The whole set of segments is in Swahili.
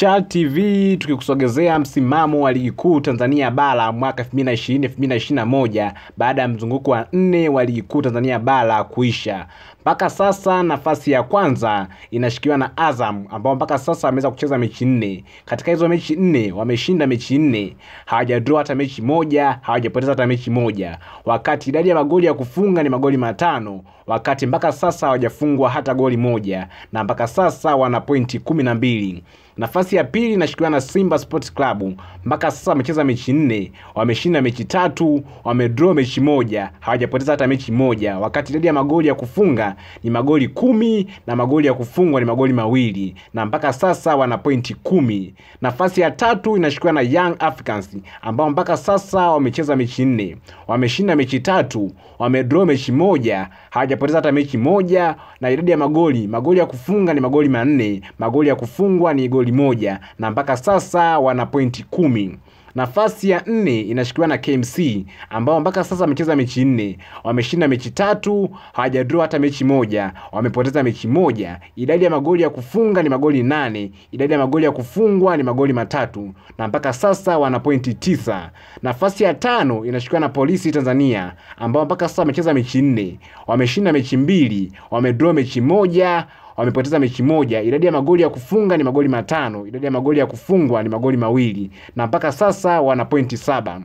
cha TV tukikusogezea msimamo wa ligi kuu Tanzania bara mwaka 2020-2021 baada ya mzunguko wa nne wa ligi kuu Tanzania bara kuisha. Mpaka sasa nafasi ya kwanza inashikiwa na Azam ambao mpaka sasa wameweza kucheza mechi nne. Katika hizo mechi nne wameshinda mechi nne, hawajadraw hata mechi moja, hawajapoteza hata mechi moja, wakati idadi ya magoli ya kufunga ni magoli matano, wakati mpaka sasa hawajafungwa hata goli moja, na mpaka sasa wana pointi kumi na mbili. Nafasi ya pili inashikiliwa na Simba Sports Club. Mpaka sasa wamecheza mechi nne, wameshinda mechi tatu, wamedraw mechi moja, hawajapoteza hata mechi moja, wakati idadi ya magoli ya kufunga ni magoli kumi na magoli ya kufungwa ni magoli mawili na mpaka sasa wana pointi kumi. Nafasi ya tatu inashikiwa na Young Africans ambao mpaka sasa wamecheza mechi nne, wameshinda mechi tatu, wamedraw mechi moja, hawajapoteza hata mechi moja, na idadi ya magoli magoli ya kufunga ni magoli manne, magoli ya kufungwa ni goli moja, na mpaka sasa wana pointi kumi. Nafasi ya nne inashikiliwa na KMC ambao mpaka sasa wamecheza mechi nne, wameshinda mechi tatu, hawajadraw hata mechi moja, wamepoteza mechi moja. Idadi ya magoli ya kufunga ni magoli nane, idadi ya magoli ya kufungwa ni magoli matatu, na mpaka sasa wana pointi tisa. Nafasi ya tano inashikiliwa na Polisi Tanzania ambao mpaka sasa wamecheza mechi nne, wameshinda mechi mbili, wamedraw mechi moja wamepoteza mechi moja. Idadi ya magoli ya kufunga ni magoli matano, idadi ya magoli ya kufungwa ni magoli mawili, na mpaka sasa wana pointi saba.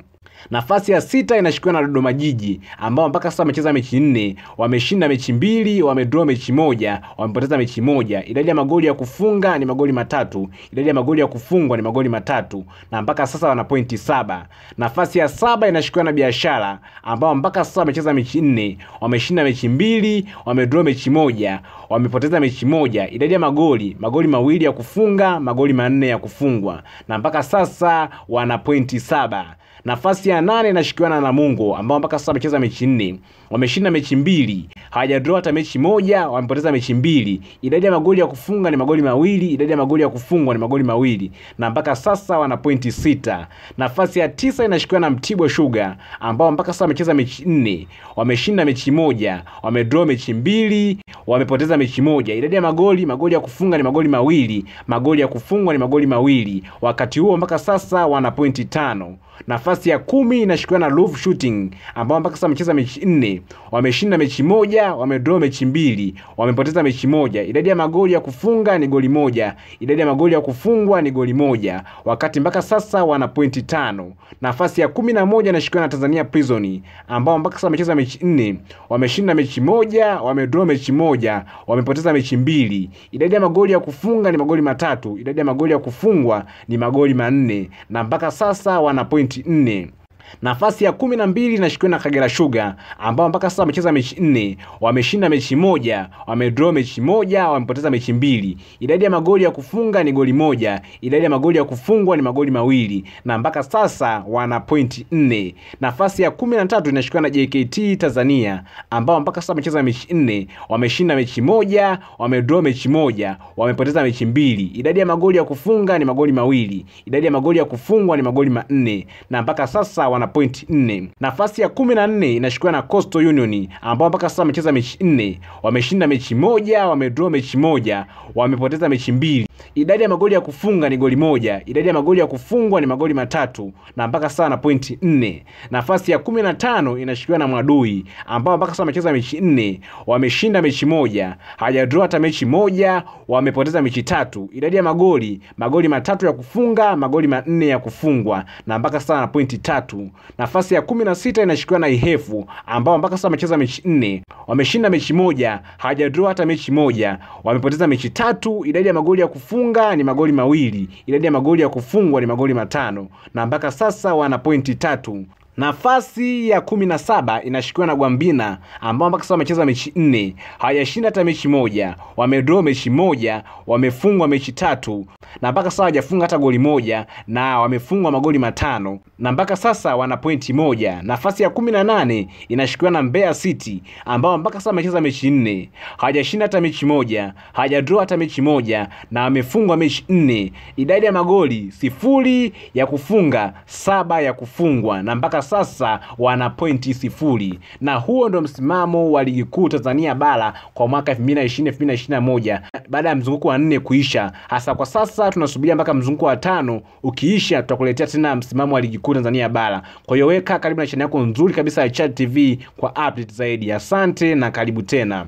Nafasi ya sita inashikiwa na Dodoma Jiji ambao mpaka sasa wamecheza mechi nne, wameshinda mechi mbili, wamedraw mechi moja, wamepoteza mechi moja. Idadi ya magoli ya kufunga ni magoli matatu, idadi ya magoli ya kufungwa ni magoli matatu, na mpaka sasa wana pointi saba. Nafasi ya saba inashikiwa na Biashara ambao mpaka sasa wamecheza mechi nne, wameshinda mechi mbili, wamedraw mechi moja, wamepoteza mechi moja. Idadi ya magoli, magoli mawili ya kufunga, magoli manne ya kufungwa, na mpaka sasa wana pointi saba. Nafasi ya nane inashikiwa na Namungo ambao mpaka sasa wamecheza mechi nne, wameshinda mechi mbili, hawajadraw hata mechi moja, wamepoteza mechi mbili. Idadi ya magoli ya kufunga ni magoli mawili, idadi ya magoli ya kufungwa ni magoli mawili, na mpaka sasa wana pointi sita. Nafasi ya tisa inashikiwa na Mtibwa Sugar ambao mpaka sasa wamecheza mechi nne, wameshinda mechi moja, wamedraw mechi mbili, wamepoteza mechi moja. Idadi ya magoli, magoli ya kufunga ni magoli mawili, magoli ya kufungwa ni magoli mawili. Wakati huo mpaka sasa wana pointi tano. Nafasi ya kumi inashikiliwa na Love Shooting ambao mpaka sasa wamecheza mechi nne, wameshinda mechi moja, wamedraw mechi mbili, wamepoteza mechi moja. Idadi ya magoli ya kufunga ni goli moja, idadi ya magoli ya kufungwa ni goli moja, wakati mpaka sasa wana pointi tano. Nafasi ya kumi na moja inashikiliwa na Tanzania Prison ambao mpaka sasa wamecheza mechi nne, wameshinda mechi moja, wamedraw mechi moja moja, wamepoteza mechi mbili. Idadi ya magoli ya kufunga ni magoli matatu, idadi ya magoli ya kufungwa ni magoli manne, na mpaka sasa wana pointi nne. Nafasi ya kumi na mbili inashikiwa na Kagera Sugar ambao mpaka sasa wamecheza mechi nne, wameshinda mechi moja, wamedraw mechi moja, wamepoteza mechi mbili. Idadi ya magoli ya kufunga ni goli moja, idadi ya magoli ya kufungwa ni magoli mawili, na mpaka sasa wana pointi nne. Nafasi ya kumi na tatu inashikiwa na JKT Tanzania ambao mpaka sasa wamecheza mechi nne, wameshinda mechi moja, wamedraw mechi moja, wamepoteza mechi mbili. Idadi ya magoli ya kufunga ni magoli mawili, idadi ya magoli ya kufungwa ni magoli manne, na mpaka sasa wana pointi 4. Nafasi ya 14 inashikiwa na Coastal Union ambao mpaka sasa wamecheza mechi nne, wameshinda mechi moja, wamedraw mechi moja, wamepoteza mechi mbili idadi ya magoli ya kufunga ni goli moja, idadi ya magoli ya kufungwa ni magoli matatu na mpaka sasa na pointi nne. Nafasi ya kumi na tano inashikiwa na Mwadui ambao mpaka sasa wamecheza mechi nne, wameshinda mechi moja, hawajadraw hata mechi moja, wamepoteza mechi tatu. Idadi ya magoli, magoli matatu ya kufunga, magoli manne ya kufungwa na mpaka sasa na pointi tatu. Nafasi ya kumi na sita inashikiwa na Ihefu ambao mpaka sasa wamecheza mechi nne, wameshinda mechi moja, hawajadraw hata mechi moja, wamepoteza mechi tatu. Idadi ya magoli ya kufunga kufunga ni magoli mawili, idadi ya magoli ya kufungwa ni magoli matano, na mpaka sasa wana pointi tatu. Nafasi ya 17 inashikiwa na Gwambina ambao mpaka sasa wamecheza mechi nne, hawajashinda hata mechi moja, wamedraw mechi moja, wamefungwa mechi tatu, na mpaka sasa hawajafunga hata goli moja, na wamefungwa magoli matano, na mpaka sasa wana pointi moja. Nafasi ya 18 inashikiwa na Mbeya City ambao mpaka sasa wamecheza mechi nne, hawajashinda hata mechi moja, hawajadraw hata mechi moja, na wamefungwa mechi nne, idadi ya magoli sifuri ya kufunga, saba ya kufungwa, na mpaka sasa wana pointi sifuri, na huo ndo msimamo wa ligi kuu Tanzania bara kwa mwaka 2020 2021 baada ya mzunguko wa nne kuisha. Hasa kwa sasa tunasubiria mpaka mzunguko wa tano ukiisha, tutakuletea tena msimamo wa ligi kuu Tanzania bara. Kwa hiyo weka karibu na chaneli yako nzuri kabisa ya Chat TV kwa update zaidi. Asante na karibu tena.